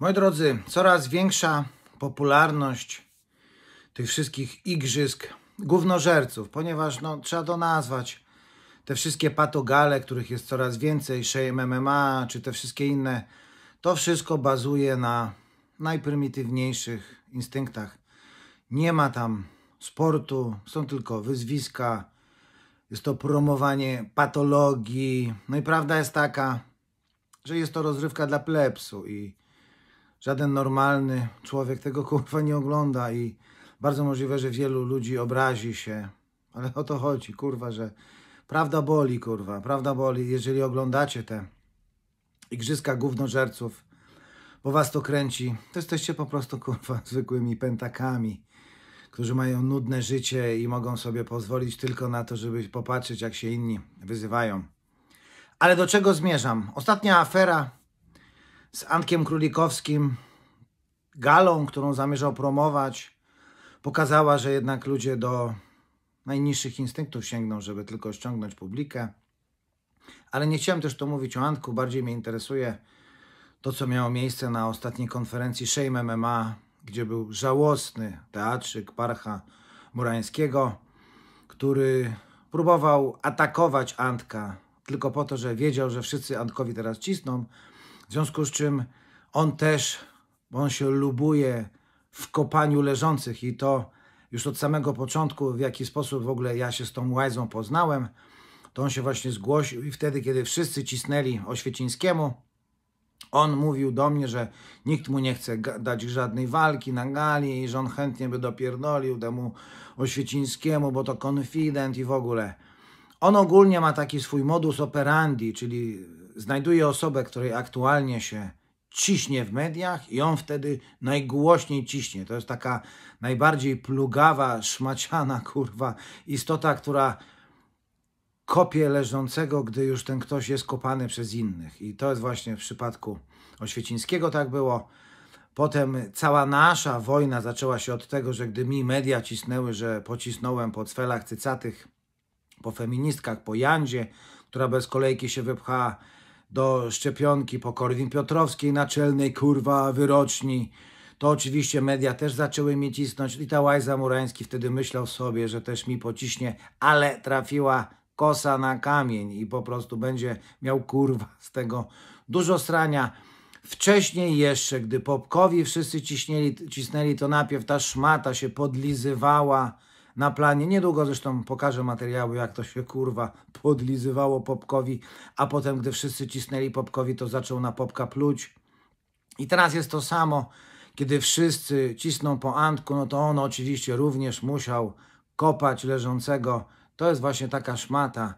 Moi drodzy, coraz większa popularność tych wszystkich igrzysk głównożerców, ponieważ no, trzeba to nazwać. Te wszystkie patogale, których jest coraz więcej, Shame MMA czy te wszystkie inne, to wszystko bazuje na najprymitywniejszych instynktach. Nie ma tam sportu, są tylko wyzwiska, jest to promowanie patologii. No i prawda jest taka, że jest to rozrywka dla plepsu i żaden normalny człowiek tego kurwa nie ogląda i bardzo możliwe, że wielu ludzi obrazi się. Ale o to chodzi, kurwa, że prawda boli, kurwa, prawda boli, jeżeli oglądacie te igrzyska gównożerców, bo was to kręci, to jesteście po prostu, kurwa, zwykłymi pentakami, którzy mają nudne życie i mogą sobie pozwolić tylko na to, żeby popatrzeć, jak się inni wyzywają. Ale do czego zmierzam? Ostatnia afera z Ankiem Królikowskim, galą, którą zamierzał promować, pokazała, że jednak ludzie do najniższych instynktów sięgną, żeby tylko ściągnąć publikę. Ale nie chciałem też to mówić o Antku, bardziej mnie interesuje to, co miało miejsce na ostatniej konferencji Shame MMA, gdzie był żałosny teatrzyk Parcha Murańskiego, który próbował atakować Antka tylko po to, że wiedział, że wszyscy Antkowi teraz cisną, w związku z czym on też, bo on się lubuje w kopaniu leżących i to już od samego początku, w jaki sposób w ogóle ja się z tą łajzą poznałem, to on się właśnie zgłosił i wtedy, kiedy wszyscy cisnęli Oświecińskiemu, on mówił do mnie, że nikt mu nie chce dać żadnej walki na gali i że on chętnie by dopierdolił temu Oświecińskiemu, bo to konfident i w ogóle. On ogólnie ma taki swój modus operandi, czyli znajduje osobę, której aktualnie się ciśnie w mediach i on wtedy najgłośniej ciśnie. To jest taka najbardziej plugawa, szmaciana, kurwa, istota, która kopie leżącego, gdy już ten ktoś jest kopany przez innych. I to jest właśnie w przypadku Oświecińskiego tak było. Potem cała nasza wojna zaczęła się od tego, że gdy mi media cisnęły, że pocisnąłem po cwelach cycatych, po feministkach, po Jandzie, która bez kolejki się wypchała do szczepionki po Korwin Piotrowskiej naczelnej, kurwa, wyroczni, to oczywiście media też zaczęły mi cisnąć i ta Łajza Murański wtedy myślał sobie, że też mi pociśnie, ale trafiła kosa na kamień i po prostu będzie miał kurwa z tego dużo strania. Wcześniej jeszcze, gdy Popkowi wszyscy ciśnieli, cisnęli to najpierw ta szmata się podlizywała, na planie. Niedługo zresztą pokażę materiały, jak to się kurwa podlizywało Popkowi, a potem, gdy wszyscy cisnęli Popkowi, to zaczął na Popka pluć. I teraz jest to samo, kiedy wszyscy cisną po Antku, no to on oczywiście również musiał kopać leżącego. To jest właśnie taka szmata.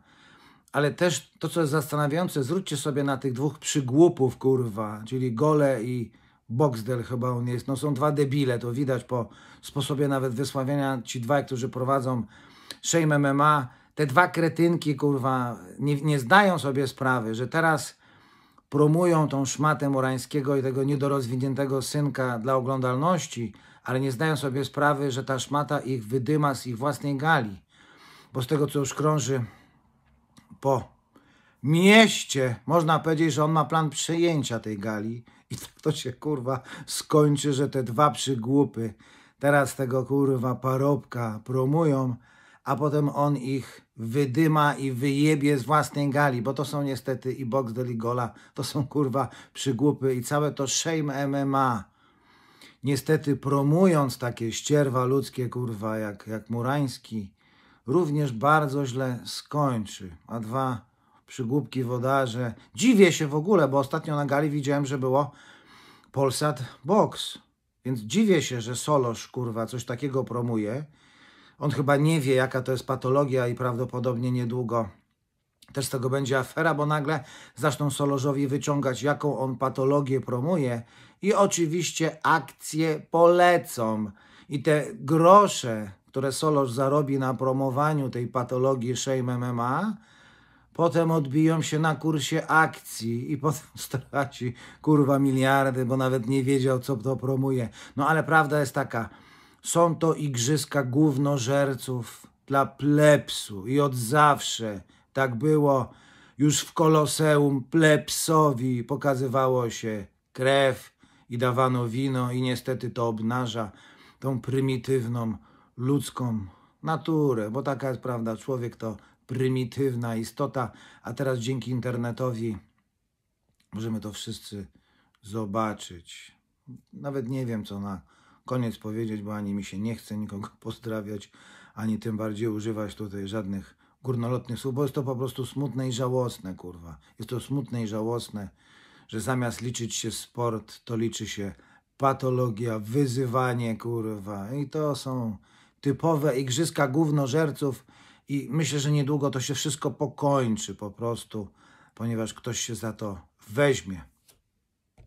Ale też to, co jest zastanawiające, zwróćcie sobie na tych dwóch przygłupów, kurwa, czyli Gole i Boxdel chyba on jest, no są dwa debile, to widać po sposobie nawet wysławiania, ci dwaj, którzy prowadzą Shame MMA, te dwa kretynki, kurwa, nie, nie zdają sobie sprawy, że teraz promują tą szmatę Morańskiego i tego niedorozwiniętego synka dla oglądalności, ale nie zdają sobie sprawy, że ta szmata ich wydyma z ich własnej gali. Bo z tego, co już krąży po mieście, można powiedzieć, że on ma plan przejęcia tej gali, i tak to się kurwa skończy, że te dwa przygłupy teraz tego kurwa parobka promują, a potem on ich wydyma i wyjebie z własnej gali, bo to są niestety i box deligola, to są kurwa przygłupy i całe to shame MMA. Niestety promując takie ścierwa ludzkie kurwa jak, jak Murański, również bardzo źle skończy. A dwa, przygóbki, wodarze. Dziwię się w ogóle, bo ostatnio na gali widziałem, że było Polsat Box. Więc dziwię się, że Solosz, kurwa, coś takiego promuje. On chyba nie wie, jaka to jest patologia i prawdopodobnie niedługo też z tego będzie afera, bo nagle zaczną Solożowi wyciągać, jaką on patologię promuje i oczywiście akcje polecą. I te grosze, które soloż zarobi na promowaniu tej patologii Shame MMA, potem odbiją się na kursie akcji i potem straci kurwa miliardy, bo nawet nie wiedział, co to promuje. No ale prawda jest taka, są to igrzyska głównożerców dla plepsu i od zawsze tak było. Już w Koloseum plepsowi pokazywało się krew i dawano wino i niestety to obnaża tą prymitywną ludzką naturę, bo taka jest prawda, człowiek to prymitywna istota, a teraz dzięki internetowi możemy to wszyscy zobaczyć. Nawet nie wiem, co na koniec powiedzieć, bo ani mi się nie chce nikogo pozdrawiać, ani tym bardziej używać tutaj żadnych górnolotnych słów, bo jest to po prostu smutne i żałosne, kurwa. Jest to smutne i żałosne, że zamiast liczyć się sport, to liczy się patologia, wyzywanie, kurwa. I to są typowe igrzyska głównożerców i myślę, że niedługo to się wszystko pokończy po prostu, ponieważ ktoś się za to weźmie.